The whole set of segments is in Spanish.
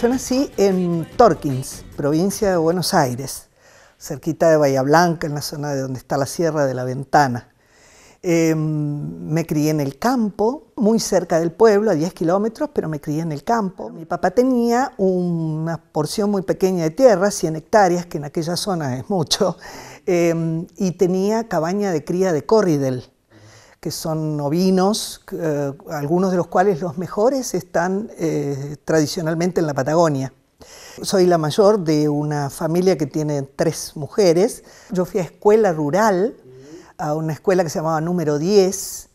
yo nací en Torkins, provincia de Buenos Aires, cerquita de Bahía Blanca, en la zona de donde está la Sierra de la Ventana. Em, me crié en el campo, muy cerca del pueblo, a 10 kilómetros, pero me crié en el campo. Mi papá tenía una porción muy pequeña de tierra, 100 hectáreas, que en aquella zona es mucho, em, y tenía cabaña de cría de corridel que son novinos, eh, algunos de los cuales los mejores están eh, tradicionalmente en la Patagonia. Soy la mayor de una familia que tiene tres mujeres. Yo fui a escuela rural, a una escuela que se llamaba número 10,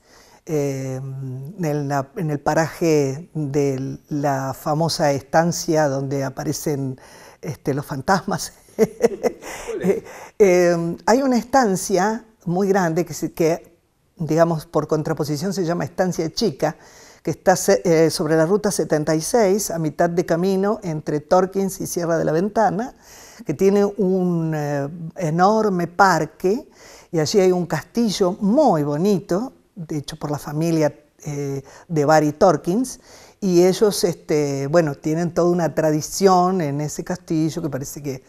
eh, en, el paraje de la famosa estancia donde aparecen este, los fantasmas. hay una estancia muy grande que, que digamos, por contraposición se llama Estancia Chica, que está eh, sobre la ruta 76, a mitad de camino entre Torkins y Sierra de la Ventana, que tiene un eh, enorme parque y allí hay un castillo muy bonito, de hecho por la familia eh, de Barry Torkins, y ellos, este, bueno, tienen toda una tradición en ese castillo que parece que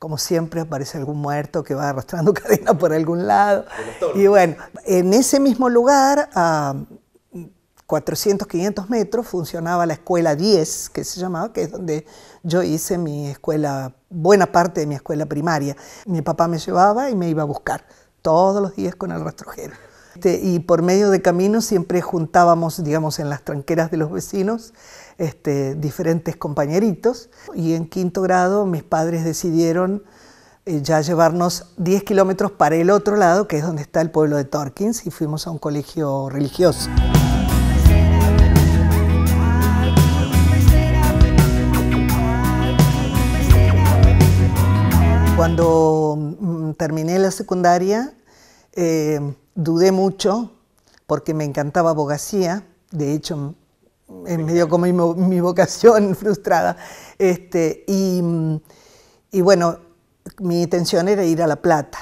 como siempre aparece algún muerto que va arrastrando cadena por algún lado. Y bueno, en ese mismo lugar, a 400, 500 metros, funcionaba la escuela 10, que se llamaba, que es donde yo hice mi escuela, buena parte de mi escuela primaria. Mi papá me llevaba y me iba a buscar todos los días con el rastrojero. Este, y por medio de camino siempre juntábamos, digamos, en las tranqueras de los vecinos este, diferentes compañeritos. Y en quinto grado mis padres decidieron eh, ya llevarnos 10 kilómetros para el otro lado, que es donde está el pueblo de Torkins, y fuimos a un colegio religioso. Cuando mm, terminé la secundaria, eh, dudé mucho porque me encantaba abogacía. De hecho, en medio como mi, vocación frustrada. Este, y, y, bueno, mi intención era ir a La Plata.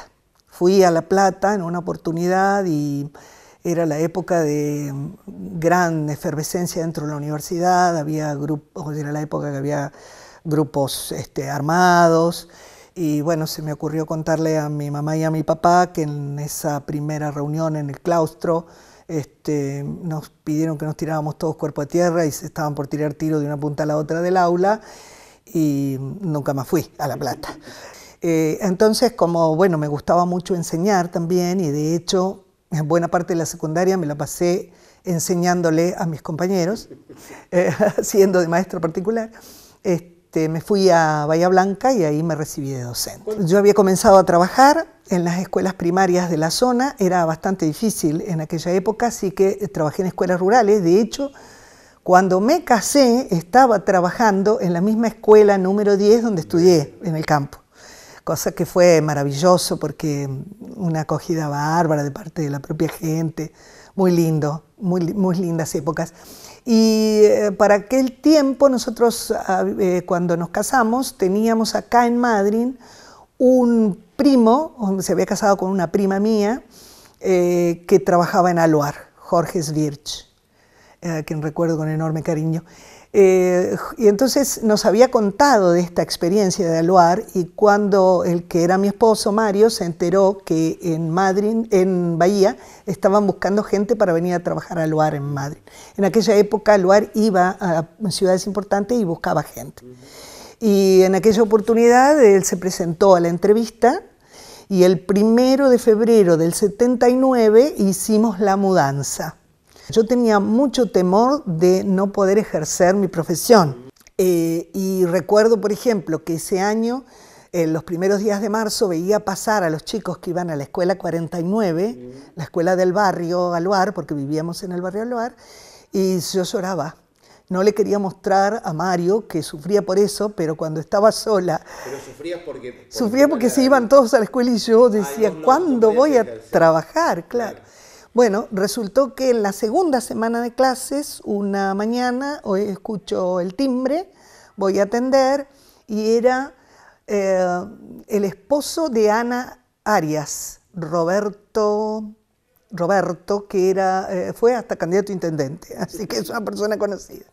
Fui a La Plata en una oportunidad y era la época de gran efervescencia dentro de la universidad, había grupos, era la época que había grupos este, armados. Y bueno, se me ocurrió contarle a mi mamá y a mi papá que en esa primera reunión en el claustro, este, nos pidieron que nos tiráramos todos cuerpo a tierra y se estaban por tirar tiro de una punta a la otra del aula y nunca más fui a La Plata. Eh, entonces, como bueno, me gustaba mucho enseñar también y de hecho en buena parte de la secundaria me la pasé enseñándole a mis compañeros, eh, siendo de maestro particular. Este, este, me fui a Bahía Blanca y ahí me recibí de docente. Yo había comenzado a trabajar en las escuelas primarias de la zona, era bastante difícil en aquella época, así que trabajé en escuelas rurales, de hecho, cuando me casé estaba trabajando en la misma escuela número 10 donde estudié en el campo, cosa que fue maravilloso porque mm, una acogida bárbara de parte de la propia gente, muy lindo, muy lindas épocas. Y eh, para aquel tiempo nosotros ah, eh, cuando nos casamos teníamos acá en Madrid un primo, se había casado con una prima mía, eh, que trabajaba en Aluar, Jorge Svirch a quien recuerdo con enorme cariño. Eh, y entonces nos había contado de esta experiencia de Aluar y cuando el que era mi esposo, Mario, se enteró que en Madrid, en Bahía, estaban buscando gente para venir a trabajar a Aluar en Madrid. En aquella época Aluar iba a ciudades importantes y buscaba gente. Y en aquella oportunidad él se presentó a la entrevista y el primero de febrero del 79 hicimos la mudanza. Yo tenía mucho temor de no poder ejercer mi profesión. Eh, y recuerdo, por ejemplo, que ese año, en los primeros días de marzo, veía pasar a los chicos que iban a la escuela 49, la escuela del barrio Aluar, porque vivíamos en el barrio Aluar, y yo lloraba. No le quería mostrar a Mario que sufría por eso, pero cuando estaba sola. Pero sufrías porque. sufría porque se iban todos a la escuela y yo decía, ¿cuándo voy a trabajar? claro. Bueno, resultó que en la segunda semana de clases, una mañana, hoy escucho el timbre, voy a atender y era eh, el esposo de Ana Arias, Roberto, Roberto que era, eh, fue hasta candidato a intendente, así que es una persona conocida.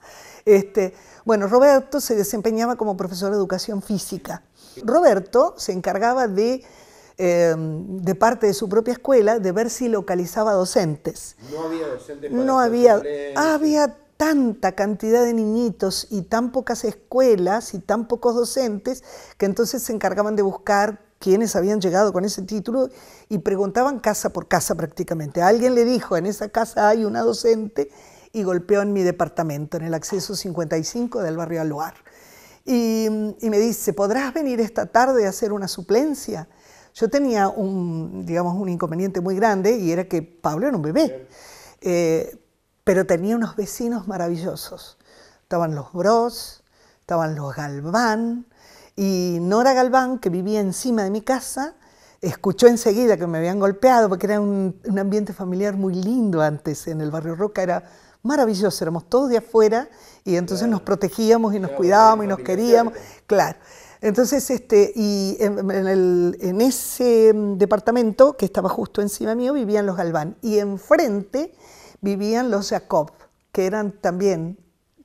Este, bueno, Roberto se desempeñaba como profesor de educación física. Roberto se encargaba de Em, de parte de su propia escuela de ver si localizaba docentes. No había docentes. no había, tanta cantidad de niñitos y tan pocas escuelas y tan pocos docentes que entonces se encargaban de buscar quienes habían llegado con ese título y preguntaban casa por casa prácticamente. Alguien le dijo, en esa casa hay una docente y golpeó en mi departamento, en el acceso 55 del barrio Aluar. Y, y me dice, ¿podrás venir esta tarde a hacer una suplencia? Yo tenía un, digamos, un inconveniente muy grande y era que Pablo era un bebé, eh, pero tenía unos vecinos maravillosos. Estaban los Bros, estaban los Galván, y Nora Galván, que vivía encima de mi casa, escuchó enseguida que me habían golpeado, porque era un, ambiente familiar muy lindo antes en el barrio Roca, era maravilloso, éramos todos de afuera y entonces nos protegíamos y nos cuidábamos y nos queríamos, claro. Entonces, este, y en, ese mm, departamento que estaba justo encima mío vivían los Galván y enfrente vivían los Jacob, que eran también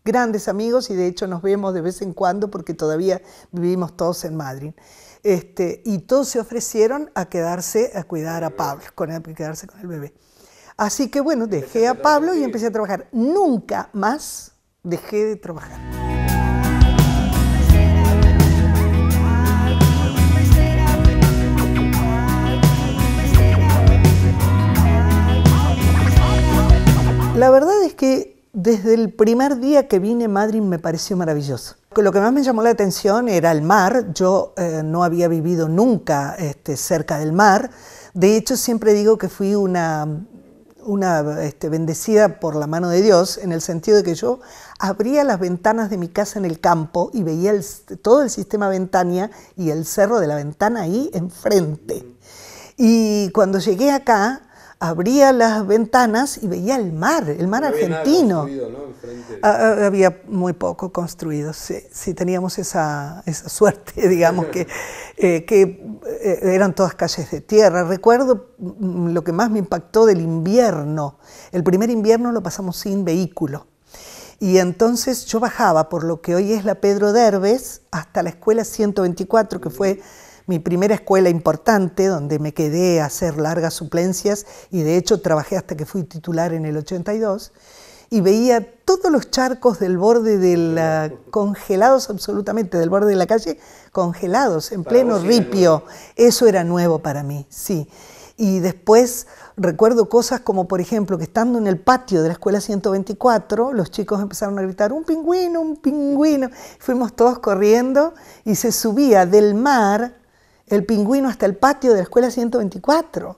grandes amigos y de hecho nos vemos de vez en cuando porque todavía vivimos todos en Madrid. Este, y todos se ofrecieron a quedarse a cuidar a Pablo, con quedarse con el bebé. Así que bueno, dejé a Pablo y empecé a trabajar. Nunca más dejé de trabajar. La verdad es que desde el primer día que vine a Madrid me pareció maravilloso. Lo que más me llamó la atención era el mar. Yo eh, no había vivido nunca este, cerca del mar. De hecho, siempre digo que fui una, este, bendecida por la mano de Dios, en el sentido de que yo abría las ventanas de mi casa en el campo y veía todo el sistema Ventania y el cerro de la ventana ahí enfrente. Y cuando llegué acá, abría las ventanas y veía el mar, el mar argentino. Ah, ah, había, muy poco construido, sí, teníamos esa, suerte, digamos, que, eh, que eh, eran todas calles de tierra. Recuerdo mm, lo que más me impactó del invierno. El primer invierno lo pasamos sin vehículo. Y entonces yo bajaba por lo que hoy es la Pedro derbes hasta la escuela 124, que fue mm mi primera escuela importante, donde me quedé a hacer largas suplencias y de hecho trabajé hasta que fui titular en el 82, y veía todos los charcos del borde de congelados absolutamente, del borde de la calle, congelados, en pleno ripio. Eso era nuevo para mí, sí. Y después recuerdo cosas como, por ejemplo, que estando en el patio de la escuela 124, los chicos empezaron a gritar, un pingüino, un pingüino. Fuimos todos corriendo y se subía del mar el pingüino hasta el patio de la escuela 124.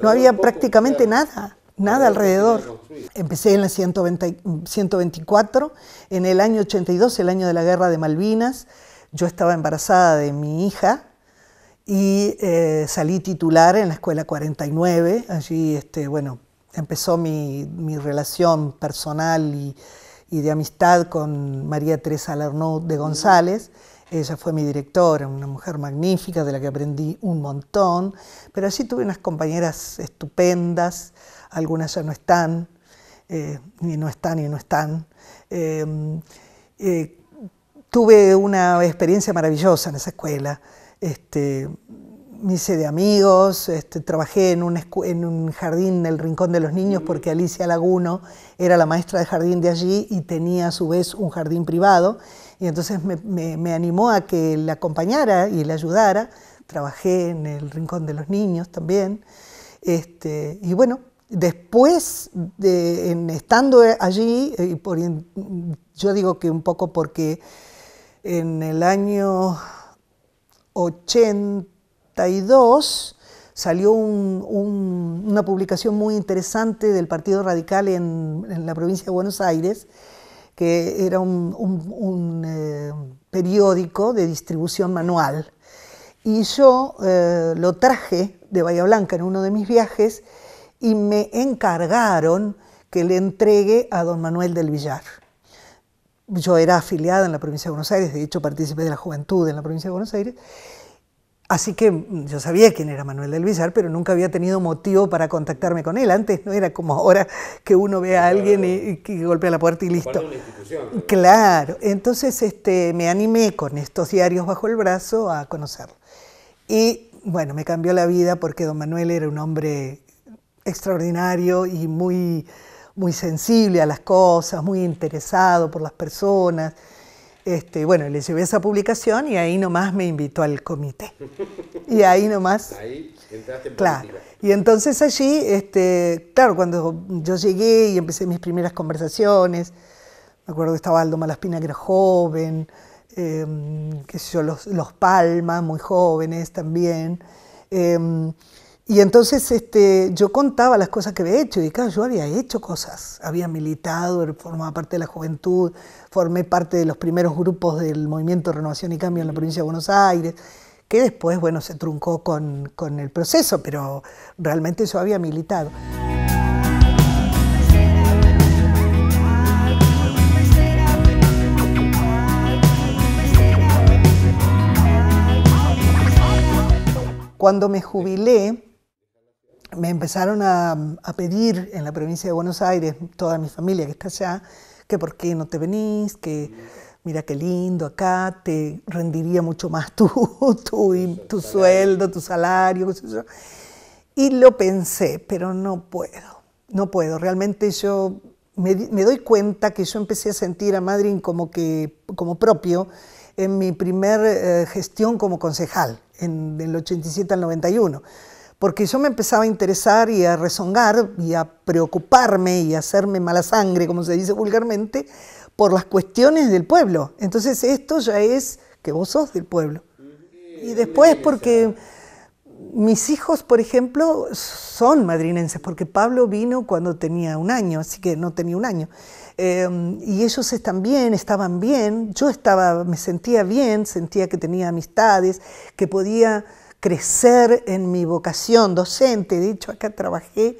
no, había prácticamente nada, nada alrededor. Empecé en la 124, en el año 82, el año de la guerra de Malvinas. Yo estaba embarazada de mi hija y eh, salí titular en la escuela 49. Allí, este, bueno, empezó mi, relación personal y, de amistad con María Teresa Larnaud de González. Ella fue mi directora, una mujer magnífica de la que aprendí un montón, pero así tuve unas compañeras estupendas, algunas ya no están, eh, ni no están, y no están. Eh, eh, tuve una experiencia maravillosa en esa escuela. Este, me hice de amigos, este, trabajé en un, en un jardín del Rincón de los Niños mm. porque Alicia Laguno era la maestra de jardín de allí y tenía a su vez un jardín privado y entonces me, animó a que la acompañara y la ayudara. Trabajé en el Rincón de los Niños también. Este, y bueno, después, de, estando allí, eh, yo digo que un poco porque en el año 80, 92 salió una publicación muy interesante del Partido Radical en, la provincia de Buenos Aires, que era un, eh, periódico de distribución manual. Y yo eh, lo traje de Bahía Blanca en uno de mis viajes y me encargaron que le entregue a don Manuel del Villar. Yo era afiliada en la provincia de Buenos Aires, de hecho participé de la juventud en la provincia de Buenos Aires, Así que mm, yo sabía quién era Manuel del Villar, pero nunca había tenido motivo para contactarme con él. Antes no era como ahora que uno ve a alguien y, y golpea la puerta y listo. claro, entonces este, me animé con estos diarios bajo el brazo a conocerlo. Y bueno, me cambió la vida porque don Manuel era un hombre extraordinario y muy, muy sensible a las cosas, muy interesado por las personas. Este, bueno, le llevé esa publicación y ahí nomás me invitó al comité. Y ahí nomás... Ahí entraste claro. Y entonces allí, este, claro, cuando yo llegué y empecé mis primeras conversaciones, me acuerdo que estaba Aldo Malaspina, que era joven, que em, qué sé yo, los, los Palmas, muy jóvenes también. Em, y entonces este, yo contaba las cosas que había hecho y claro, yo había hecho cosas, había militado, eh, formaba parte de la juventud, formé parte de los primeros grupos del movimiento Renovación y Cambio en la provincia de Buenos Aires, que después, bueno, se truncó con, con el proceso, pero realmente yo había militado. Cuando me jubilé, me empezaron a, pedir en la provincia de Buenos Aires, toda mi familia que está allá, que por qué no te venís, que mira qué lindo acá, te rendiría mucho más tu, tu, sueldo, tu salario, Y lo pensé, pero no puedo, no puedo. Realmente yo me, doy cuenta que yo empecé a sentir a Madrid como, que, como propio en mi primer eh, gestión como concejal, en, en el 87 al 91 porque yo me empezaba a interesar y a rezongar y a preocuparme y a hacerme mala sangre, como se dice vulgarmente, por las cuestiones del pueblo. Entonces esto ya es que vos sos del pueblo. Y después porque mis hijos, por ejemplo, son madrinenses, porque Pablo vino cuando tenía un año, así que no tenía un año. Eh, y ellos están bien, estaban bien, yo estaba, me sentía bien, sentía que tenía amistades, que podía crecer en mi vocación docente. De hecho, acá trabajé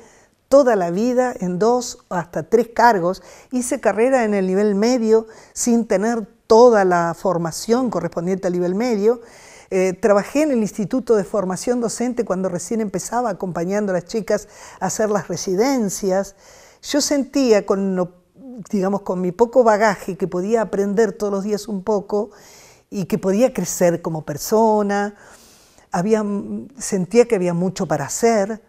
toda la vida en dos hasta tres cargos. Hice carrera en el nivel medio sin tener toda la formación correspondiente al nivel medio. Eh, trabajé en el Instituto de Formación Docente cuando recién empezaba acompañando a las chicas a hacer las residencias. Yo sentía con digamos con mi poco bagaje que podía aprender todos los días un poco y que podía crecer como persona, había, sentía que había mucho para hacer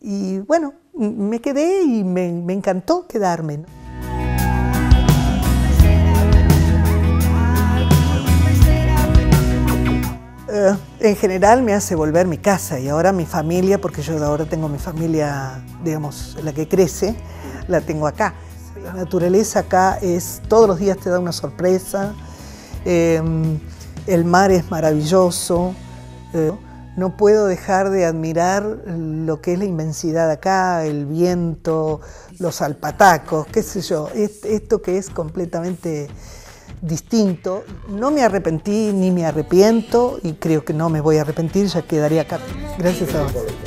y bueno, me quedé y me, encantó quedarme. Eh, en general me hace volver mi casa y ahora mi familia, porque yo ahora tengo mi familia, digamos, la que crece, la tengo acá. La naturaleza acá es, todos los días te da una sorpresa, eh, el mar es maravilloso, no puedo dejar de admirar lo que es la inmensidad acá, el viento, los alpatacos, qué sé yo, esto que es completamente distinto. No me arrepentí ni me arrepiento y creo que no me voy a arrepentir, ya quedaría acá. Gracias a vos.